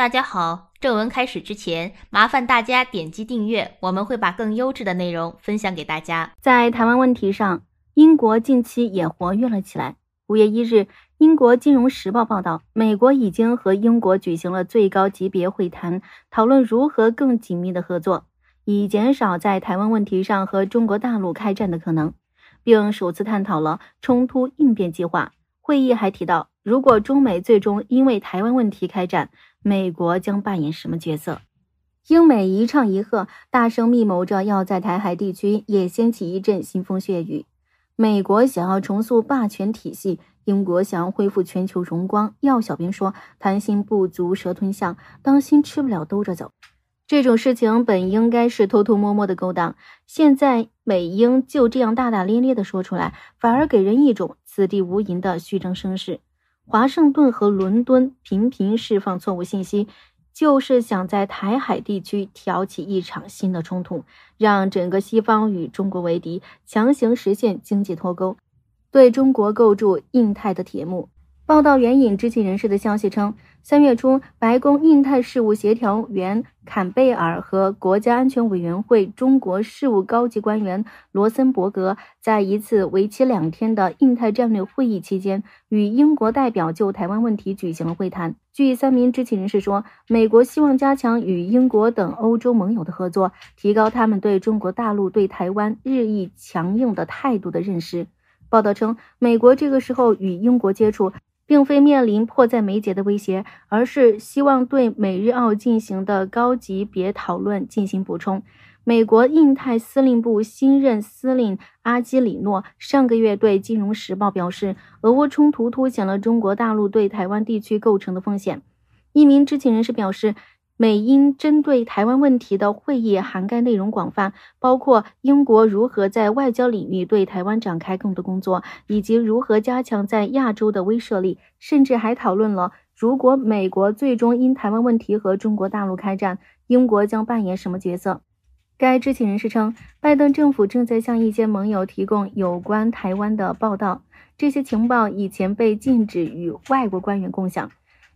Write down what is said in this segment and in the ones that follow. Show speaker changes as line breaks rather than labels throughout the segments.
大家好，正文开始之前，麻烦大家点击订阅，我们会把更优质的内容分享给大家。在台湾问题上，英国近期也活跃了起来。五月一日，英国金融时报报道，美国已经和英国举行了最高级别会谈，讨论如何更紧密的合作，以减少在台湾问题上和中国大陆开战的可能，并首次探讨了冲突应变计划。会议还提到，如果中美最终因为台湾问题开战，美国将扮演什么角色？英美一唱一和，大声密谋着要在台海地区也掀起一阵腥风血雨。美国想要重塑霸权体系，英国想要恢复全球荣光。要小兵说，贪心不足蛇吞象，当心吃不了兜着走。这种事情本应该是偷偷摸摸的勾当，现在美英就这样大大咧咧的说出来，反而给人一种此地无银的虚张声势。华盛顿和伦敦频频释放错误信息，就是想在台海地区挑起一场新的冲突，让整个西方与中国为敌，强行实现经济脱钩，对中国构筑印太的铁幕。报道援引知情人士的消息称，三月初，白宫印太事务协调员坎贝尔和国家安全委员会中国事务高级官员罗森伯格在一次为期两天的印太战略会议期间，与英国代表就台湾问题举行了会谈。据三名知情人士说，美国希望加强与英国等欧洲盟友的合作，提高他们对中国大陆对台湾日益强硬的态度的认识。报道称，美国这个时候与英国接触。并非面临迫在眉睫的威胁，而是希望对美日澳进行的高级别讨论进行补充。美国印太司令部新任司令阿基里诺上个月对《金融时报》表示，俄乌冲突凸显了中国大陆对台湾地区构成的风险。一名知情人士表示。美英针对台湾问题的会议涵盖内容广泛，包括英国如何在外交领域对台湾展开更多工作，以及如何加强在亚洲的威慑力，甚至还讨论了如果美国最终因台湾问题和中国大陆开战，英国将扮演什么角色。该知情人士称，拜登政府正在向一些盟友提供有关台湾的报道，这些情报以前被禁止与外国官员共享。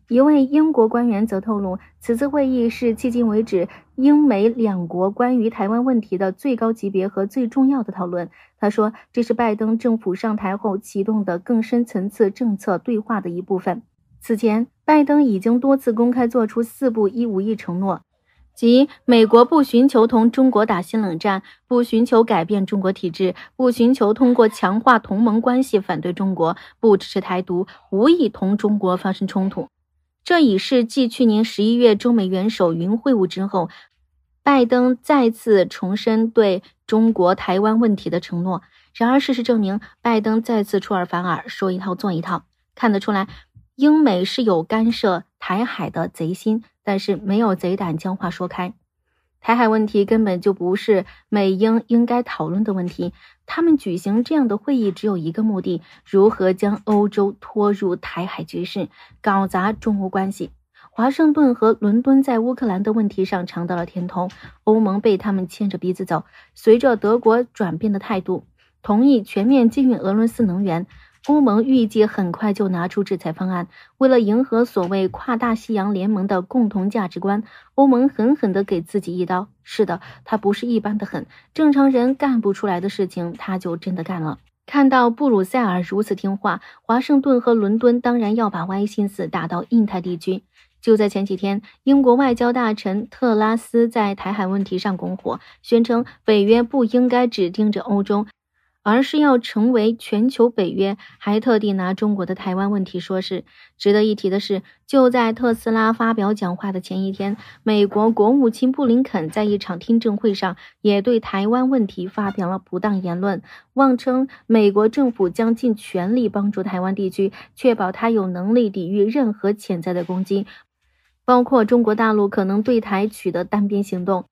一位英国官员则透露，此次会议是迄今为止英美两国关于台湾问题的最高级别和最重要的讨论。他说，这是拜登政府上台后启动的更深层次政策对话的一部分。此前，拜登已经多次公开做出“四不一无一承诺，即美国不寻求同中国打新冷战，不寻求改变中国体制，不寻求通过强化同盟关系反对中国，不支持台独，无意同中国发生冲突。这已是继去年十一月中美元首云会晤之后，拜登再次重申对中国台湾问题的承诺。然而，事实证明，拜登再次出尔反尔，说一套做一套。看得出来，英美是有干涉台海的贼心，但是没有贼胆将话说开。台海问题根本就不是美英应该讨论的问题，他们举行这样的会议只有一个目的：如何将欧洲拖入台海局势，搞砸中欧关系。华盛顿和伦敦在乌克兰的问题上尝到了甜头，欧盟被他们牵着鼻子走。随着德国转变的态度，同意全面禁运俄罗斯能源。欧盟预计很快就拿出制裁方案。为了迎合所谓跨大西洋联盟的共同价值观，欧盟狠狠的给自己一刀。是的，他不是一般的狠，正常人干不出来的事情，他就真的干了。看到布鲁塞尔如此听话，华盛顿和伦敦当然要把歪心思打到印太地区。就在前几天，英国外交大臣特拉斯在台海问题上拱火，宣称北约不应该只盯着欧洲。而是要成为全球北约，还特地拿中国的台湾问题说事。值得一提的是，就在特斯拉发表讲话的前一天，美国国务卿布林肯在一场听证会上也对台湾问题发表了不当言论，妄称美国政府将尽全力帮助台湾地区，确保它有能力抵御任何潜在的攻击，包括中国大陆可能对台取得单边行动。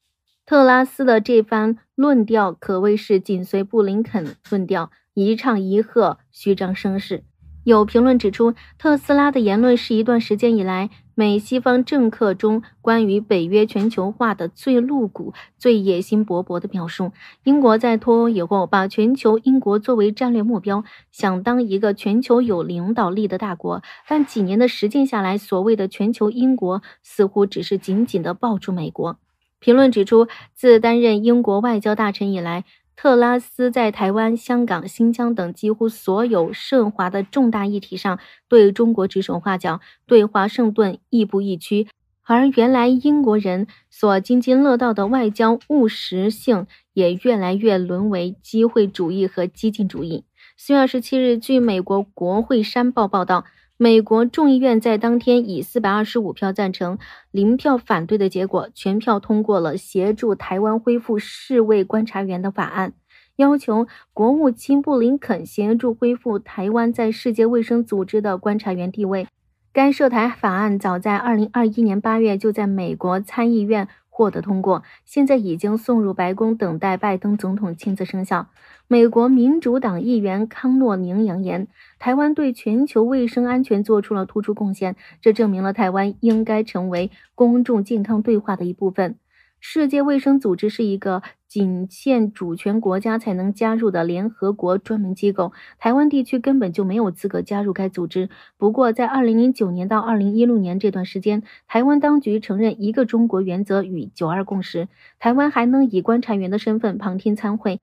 特拉斯的这番论调可谓是紧随布林肯论调，一唱一和，虚张声势。有评论指出，特斯拉的言论是一段时间以来美西方政客中关于北约全球化的最露骨、最野心勃勃的表述。英国在脱欧以后，把全球英国作为战略目标，想当一个全球有领导力的大国。但几年的实践下来，所谓的“全球英国”似乎只是紧紧地抱住美国。评论指出，自担任英国外交大臣以来，特拉斯在台湾、香港、新疆等几乎所有涉华的重大议题上对中国指手画脚，对华盛顿亦步亦趋。而原来英国人所津津乐道的外交务实性，也越来越沦为机会主义和激进主义。四月二十七日，据美国《国会山报》报道。美国众议院在当天以四百二十五票赞成、零票反对的结果，全票通过了协助台湾恢复侍卫观察员的法案，要求国务卿布林肯协助恢复台湾在世界卫生组织的观察员地位。该涉台法案早在二零二一年八月就在美国参议院。获得通过，现在已经送入白宫，等待拜登总统亲自生效。美国民主党议员康诺宁扬言，台湾对全球卫生安全做出了突出贡献，这证明了台湾应该成为公众健康对话的一部分。世界卫生组织是一个仅限主权国家才能加入的联合国专门机构，台湾地区根本就没有资格加入该组织。不过，在二零零九年到二零一六年这段时间，台湾当局承认一个中国原则与九二共识，台湾还能以观察员的身份旁听参会。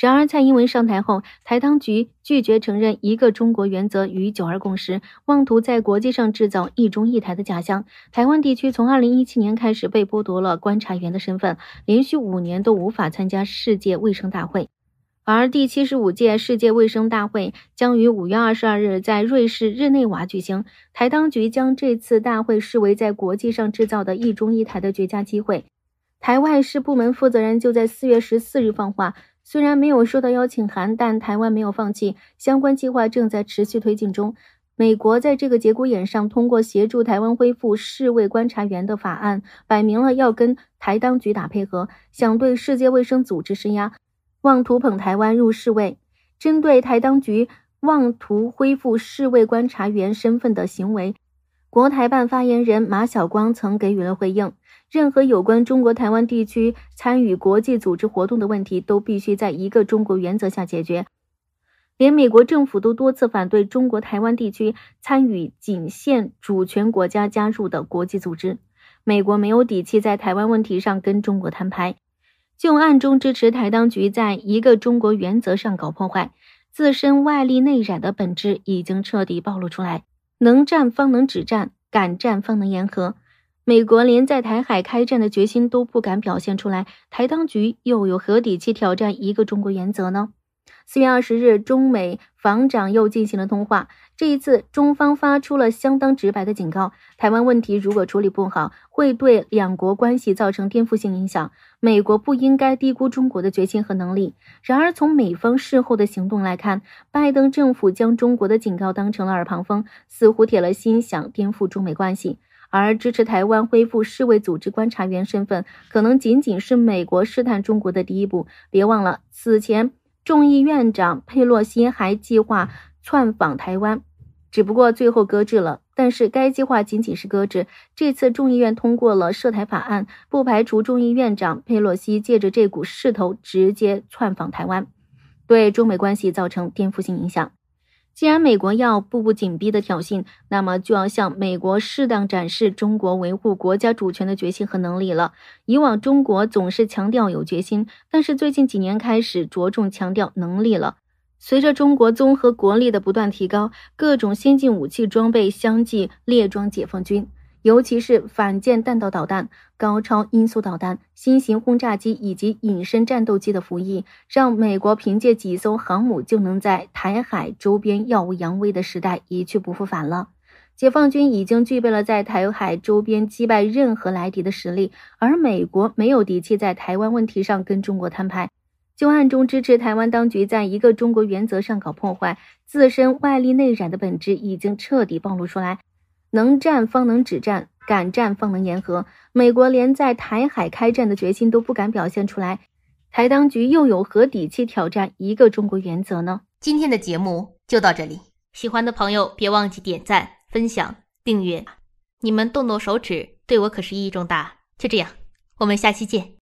然而，蔡英文上台后，台当局拒绝承认一个中国原则与九二共识，妄图在国际上制造一中一台的假象。台湾地区从二零一七年开始被剥夺了观察员的身份，连续五年都无法参加世界卫生大会。而第七十五届世界卫生大会将于五月二十二日在瑞士日内瓦举行，台当局将这次大会视为在国际上制造的一中一台的绝佳机会。台外事部门负责人就在四月十四日放话。虽然没有收到邀请函，但台湾没有放弃，相关计划正在持续推进中。美国在这个节骨眼上，通过协助台湾恢复世卫观察员的法案，摆明了要跟台当局打配合，想对世界卫生组织施压，妄图捧台湾入世卫。针对台当局妄图恢复世卫观察员身份的行为。国台办发言人马晓光曾给予了回应：，任何有关中国台湾地区参与国际组织活动的问题，都必须在一个中国原则下解决。连美国政府都多次反对中国台湾地区参与仅限主权国家加入的国际组织，美国没有底气在台湾问题上跟中国摊牌，就暗中支持台当局在一个中国原则上搞破坏，自身外力内染的本质已经彻底暴露出来。能战方能止战，敢战方能言和。美国连在台海开战的决心都不敢表现出来，台当局又有何底气挑战一个中国原则呢？四月二十日，中美防长又进行了通话。这一次，中方发出了相当直白的警告：台湾问题如果处理不好，会对两国关系造成颠覆性影响。美国不应该低估中国的决心和能力。然而，从美方事后的行动来看，拜登政府将中国的警告当成了耳旁风，似乎铁了心想颠覆中美关系。而支持台湾恢复世卫组织观察员身份，可能仅仅是美国试探中国的第一步。别忘了，此前。众议院长佩洛西还计划窜访台湾，只不过最后搁置了。但是该计划仅仅是搁置，这次众议院通过了涉台法案，不排除众议院长佩洛西借着这股势头直接窜访台湾，对中美关系造成颠覆性影响。既然美国要步步紧逼的挑衅，那么就要向美国适当展示中国维护国家主权的决心和能力了。以往中国总是强调有决心，但是最近几年开始着重强调能力了。随着中国综合国力的不断提高，各种先进武器装备相继列装解放军。尤其是反舰弹道导弹、高超音速导弹、新型轰炸机以及隐身战斗机的服役，让美国凭借几艘航母就能在台海周边耀武扬威的时代一去不复返了。解放军已经具备了在台海周边击败任何来敌的实力，而美国没有底气在台湾问题上跟中国摊牌，就暗中支持台湾当局在一个中国原则上搞破坏，自身外力内染的本质已经彻底暴露出来。能战方能止战，敢战方能言和。美国连在台海开战的决心都不敢表现出来，台当局又有何底气挑战一个中国原则呢？今天的节目就到这里，喜欢的朋友别忘记点赞、分享、订阅。你们动动手指，对我可是意义重大。就这样，我们下期见。